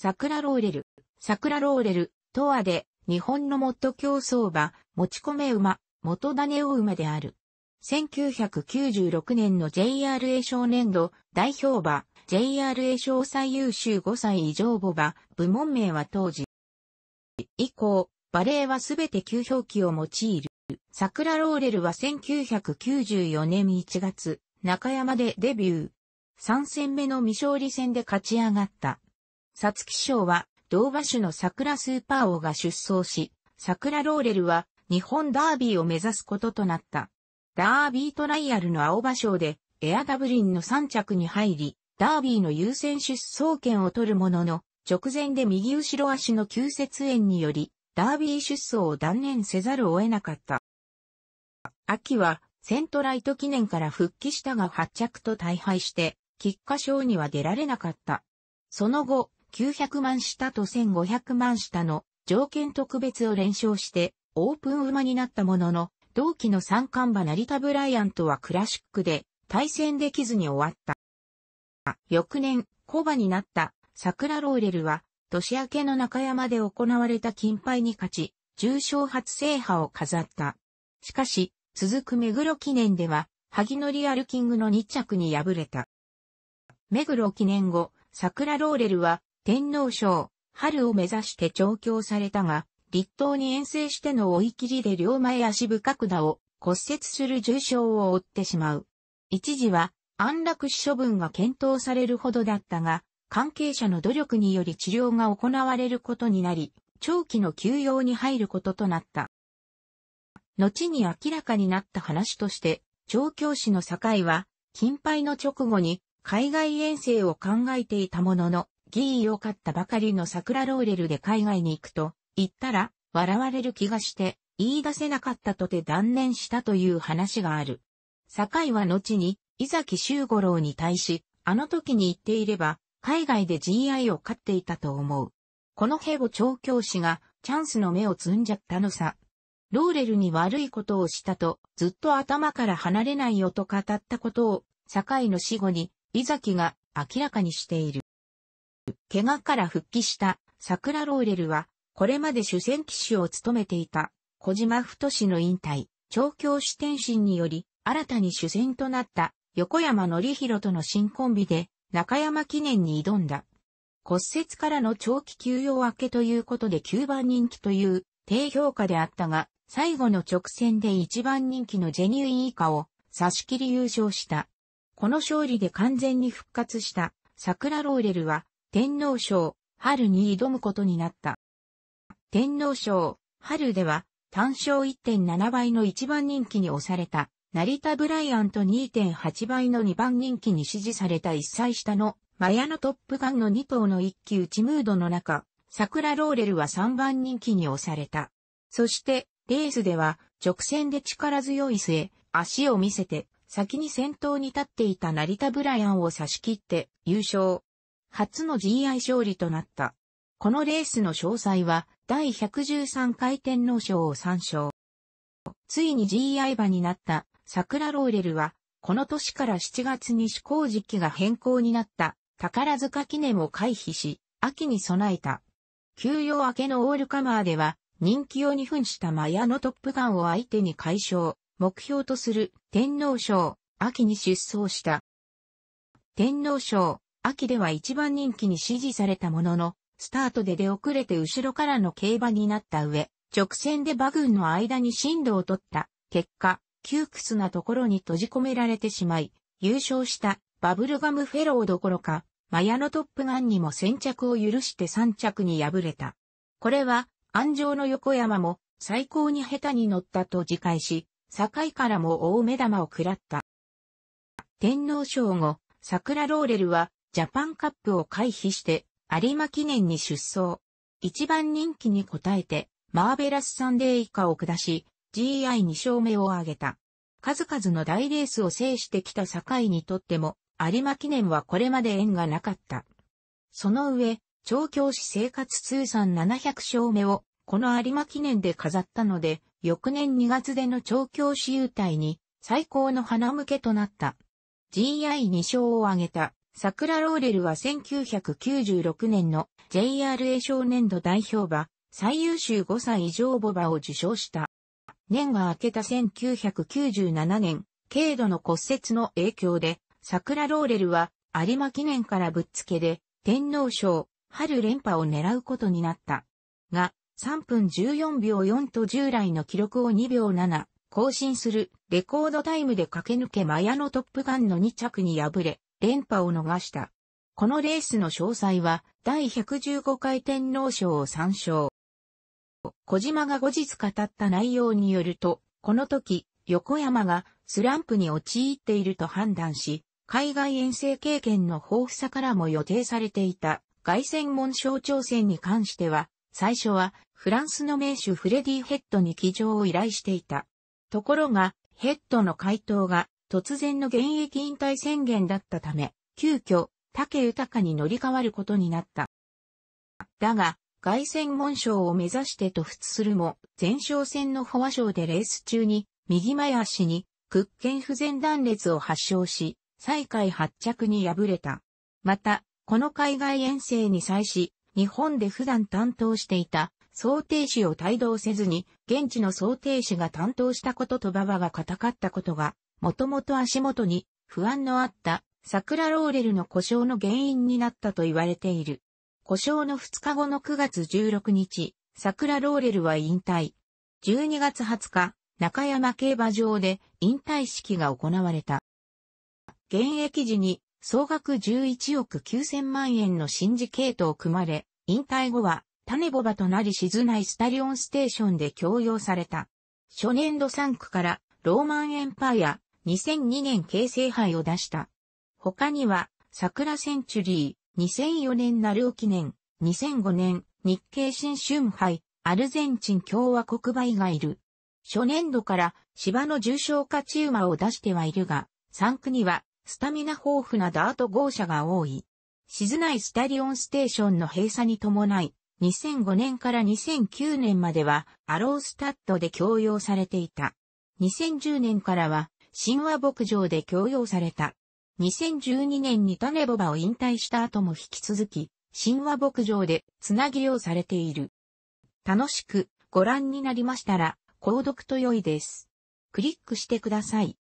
桜ローレル、桜ローレル、とはで、日本の元競争馬、持ち込め馬、元種を馬である。1996年の JRA 少年度代表馬、JRA 賞最優秀5歳以上母馬、部門名は当時。以降、バレーはすべて旧表記を用いる。桜ローレルは1994年1月、中山でデビュー。3戦目の未勝利戦で勝ち上がった。皐月賞は、同馬種の桜スーパー王が出走し、桜ローレルは、日本ダービーを目指すこととなった。ダービートライアルの青馬賞で、エアダブリンの3着に入り、ダービーの優先出走権を取るものの、直前で右後ろ足の急接炎により、ダービー出走を断念せざるを得なかった。秋は、セントライト記念から復帰したが8着と大敗して、菊花賞には出られなかった。その後、900万下と1500万下の条件特別を連勝してオープン馬になったものの、同期の三冠馬成田ブライアントはクラシックで対戦できずに終わった。翌年、小馬になった桜ローレルは年明けの中山で行われた金杯に勝ち、重賞初制覇を飾った。しかし、続く目黒記念では、萩野リアルキングの2着に敗れた。目黒記念後、桜ローレルは天皇賞、春を目指して調教されたが、立東に遠征しての追い切りで両前足深くだを骨折する重傷を負ってしまう。一時は安楽死処分が検討されるほどだったが、関係者の努力により治療が行われることになり、長期の休養に入ることとなった。後に明らかになった話として、調教師の境は、金牌の直後に海外遠征を考えていたものの、ギーを買ったばかりの桜ローレルで海外に行くと、行ったら、笑われる気がして、言い出せなかったとて断念したという話がある。堺は後に、伊崎修五郎に対し、あの時に言っていれば、海外で GI を飼っていたと思う。このヘボ調教師が、チャンスの目を摘んじゃったのさ。ローレルに悪いことをしたと、ずっと頭から離れないよと語ったことを、堺の死後に、伊崎が明らかにしている。怪我から復帰した桜ローレルは、これまで主戦騎手を務めていた小島太の引退、調教師転身により、新たに主戦となった横山則弘との新コンビで中山記念に挑んだ。骨折からの長期休養明けということで9番人気という低評価であったが、最後の直線で1番人気のジェニューイーカを差し切り優勝した。この勝利で完全に復活した桜ローレルは天皇賞、春に挑むことになった。天皇賞、春では、単勝1.7倍の1番人気に押された、成田ブライアント2.8倍の2番人気に支持された1歳下の、マヤのトップガンの2頭の一騎打ちムードの中、桜ローレルは3番人気に押された。そして、レースでは、直線で力強い末、足を見せて、先に先頭に立っていた成田ブライアンを差し切って、優勝。初の GI 勝利となった。このレースの詳細は、第113回天皇賞を参照。ついに GI 馬になった桜ローレルは、この年から7月に施行時期が変更になった宝塚記念を回避し、秋に備えた。休養明けのオールカマーでは、人気を2分したマヤのトップガンを相手に解消、目標とする天皇賞、秋に出走した。天皇賞、秋では一番人気に支持されたものの、スタートで出遅れて後ろからの競馬になった上、直線で馬群の間に進路を取った結果、窮屈なところに閉じ込められてしまい、優勝したバブルガムフェローどころか、マヤのトップガンにも先着を許して三着に敗れた。これは、安城の横山も最高に下手に乗ったと自戒し、境からも大目玉を喰らった。天皇賞後、桜ローレルはジャパンカップを回避して有馬記念に出走。一番人気に応えてマーベラスサンデー以下を下し GI2 勝目を挙げた。数々の大レースを制してきた堺にとっても有馬記念はこれまで縁がなかった。その上、調教師生活通算700勝目をこの有馬記念で飾ったので、翌年2月での調教師優待に最高の花向けとなった。GI2 勝を挙げた桜ローレルは1996年の JRA 少年度代表馬、最優秀5歳以上母馬を受賞した。年が明けた1997年、軽度の骨折の影響で、桜ローレルは有馬記念からぶっつけで、天皇賞、春連覇を狙うことになった。が、3分14秒4と従来の記録を2秒7、更新するレコードタイムで駆け抜けマヤのトップガンの2着に敗れ、連覇を逃した。このレースの詳細は、第115回天皇賞を参照。小島が後日語った内容によると、この時、横山がスランプに陥っていると判断し、海外遠征経験の豊富さからも予定されていた外戦門賞挑戦に関しては、最初はフランスの名手フレディ・ヘッドに騎乗を依頼していた。ところが、ヘッドの回答が突然の現役引退宣言だったため、急遽、竹豊に乗り換わることになった。だが、凱旋門賞を目指して突出するも、前哨戦のフォア賞でレース中に、右前足に、屈腱不全断裂を発症し、最下位発着に敗れた。また、この海外遠征に際し、日本で普段担当していた想定士を帯同せずに、現地の想定士が担当したことと馬場が固かったことがもともと足元に不安のあった桜ローレルの故障の原因になったと言われている。故障の2日後の9月16日、桜ローレルは引退。12月20日、中山競馬場で引退式が行われた。現役時に総額11億9000万円の新事系統を組まれ、引退後は種ボバとなり静内スタリオンステーションで供用された。初年度3区からローマンエンパイア、2002年京成杯を出した。他には、桜センチュリー、2004年ナルオ記念、2005年、日経新春杯、アルゼンチン共和国杯がいる。初年度から芝の重症化。チウマを出してはいるが、3区にはスタミナ豊富なダート号車が多い。静内スタリオンステーションの閉鎖に伴い、2005年から2009年まではアロースタッドで供用されていた。2010年からは神話牧場で供養された。2012年に種ボバを引退した後も引き続き、神話牧場でつなぎをされている。楽しくご覧になりましたら、購読と良いです。クリックしてください。